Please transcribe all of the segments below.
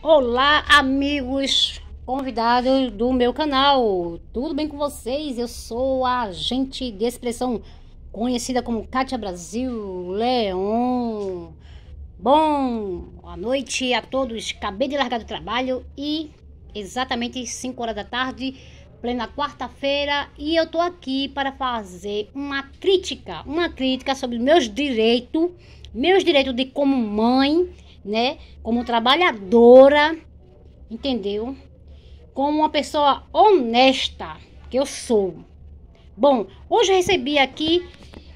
Olá, amigos convidados do meu canal. Tudo bem com vocês? Eu sou a agente de expressão conhecida como Kátia Brasil Leon. Bom, boa noite a todos. Acabei de largar do trabalho e exatamente 5 horas da tarde, plena quarta-feira, e eu tô aqui para fazer uma crítica, uma crítica sobre meus direitos, meus direitos de como mãe né? Como trabalhadora, entendeu? Como uma pessoa honesta que eu sou. Bom, hoje eu recebi aqui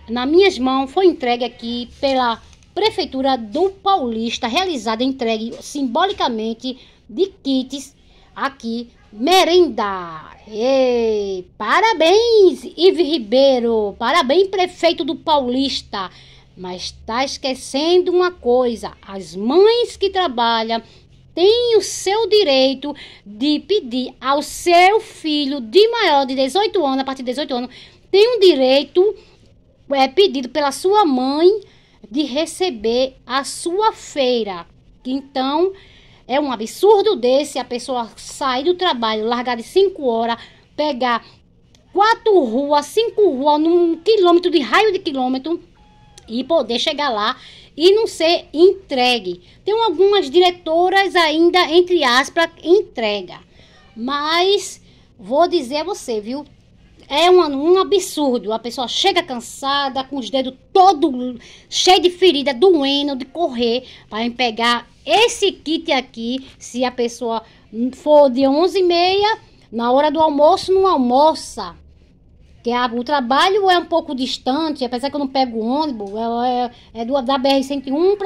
nas minhas mãos, foi entregue aqui pela Prefeitura do Paulista, realizada entregue simbolicamente de kits aqui merenda. Ei, parabéns, Ives Ribeiro. Parabéns, prefeito do Paulista. Mas está esquecendo uma coisa: as mães que trabalham têm o seu direito de pedir ao seu filho de maior de 18 anos, a partir de 18 anos, tem um direito é, pedido pela sua mãe de receber a sua feira. Então, é um absurdo desse a pessoa sair do trabalho, largar de 5 horas, pegar quatro ruas, cinco ruas, num quilômetro de raio de quilômetro e poder chegar lá e não ser entregue. Tem algumas diretoras ainda, entre aspas, entrega. Mas vou dizer a você, viu? É um, um absurdo. A pessoa chega cansada, com os dedos todo cheio de ferida, doendo, de correr, para pegar esse kit aqui. Se a pessoa for de 11h30, na hora do almoço, não almoça que é a, o trabalho é um pouco distante, apesar que eu não pego ônibus, é, é, é do, da BR-101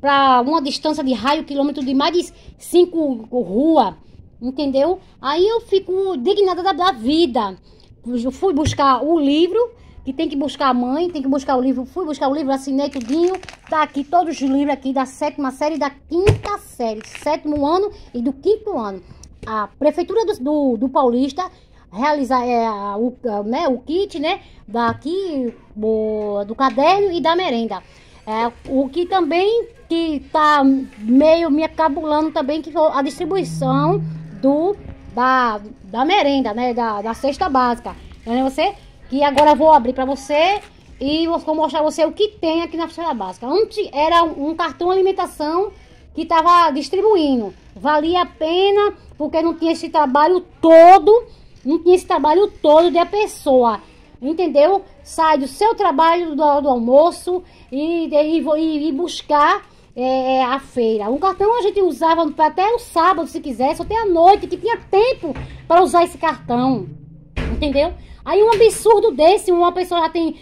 para uma distância de raio quilômetro de mais de cinco rua, entendeu? Aí eu fico dignada da, da vida. Eu fui buscar o livro, que tem que buscar a mãe, tem que buscar o livro, fui buscar o livro, assinei tudinho, tá aqui todos os livros aqui da sétima série e da quinta série, sétimo ano e do quinto ano. A Prefeitura do, do, do Paulista realizar é, a, o, a, né, o kit, né? Daqui o, do caderno e da merenda. É, o que também que tá meio me acabulando também que foi a distribuição do da, da merenda, né? Da, da cesta básica. Entendeu né, você? Que agora eu vou abrir para você e vou mostrar você o que tem aqui na cesta básica. Antes era um cartão alimentação que estava distribuindo. Valia a pena porque não tinha esse trabalho todo não tinha esse trabalho todo de a pessoa, entendeu? Sai do seu trabalho do, do almoço e, e, e, e buscar é, é a feira. O cartão a gente usava até o sábado, se quisesse, até a noite, que tinha tempo para usar esse cartão, entendeu? Aí um absurdo desse, uma pessoa já tem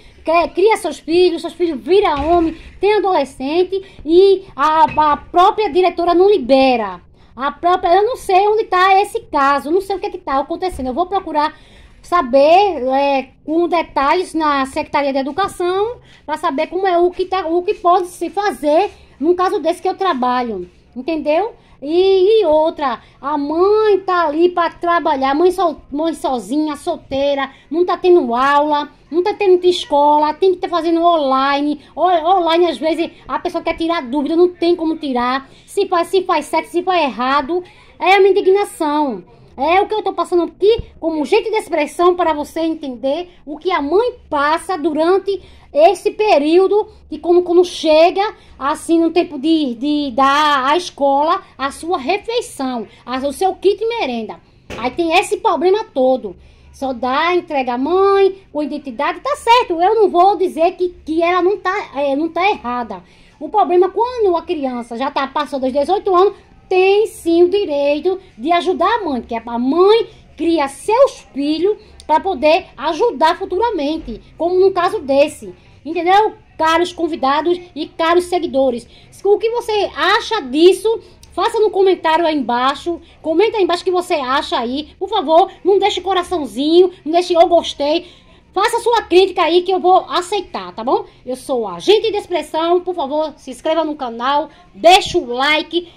cria seus filhos, seus filhos viram homem, tem adolescente e a, a própria diretora não libera. A própria, eu não sei onde está esse caso, não sei o que é está acontecendo. Eu vou procurar saber é, com detalhes na Secretaria de Educação para saber como é o que, tá, o que pode se fazer num caso desse que eu trabalho. Entendeu? E, e, outra, a mãe tá ali para trabalhar, mãe, so, mãe sozinha, solteira, não tá tendo aula, não tá tendo escola, tem que estar tá fazendo online. Online, às vezes, a pessoa quer tirar dúvida, não tem como tirar. Se faz, se faz certo, se faz errado. É uma indignação. É o que eu estou passando aqui como jeito de expressão para você entender o que a mãe passa durante esse período que quando, quando chega, assim, no tempo de, de dar à escola a sua refeição, a, o seu kit merenda. Aí tem esse problema todo. Só dá, entrega a mãe, com identidade, tá certo. Eu não vou dizer que, que ela não tá, é, não tá errada. O problema é quando a criança já tá, passou dos 18 anos, tem sim o direito de ajudar a mãe, que a mãe cria seus filhos para poder ajudar futuramente, como no caso desse. Entendeu? Caros convidados e caros seguidores. O que você acha disso? Faça no comentário aí embaixo. Comenta aí embaixo o que você acha aí. Por favor, não deixe coraçãozinho, não deixe eu gostei. Faça sua crítica aí que eu vou aceitar, tá bom? Eu sou a Agente de Expressão. Por favor, se inscreva no canal, deixa o like.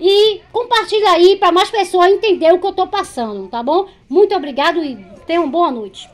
E compartilha aí para mais pessoas entender o que eu estou passando, tá bom? Muito obrigado e tenham boa noite.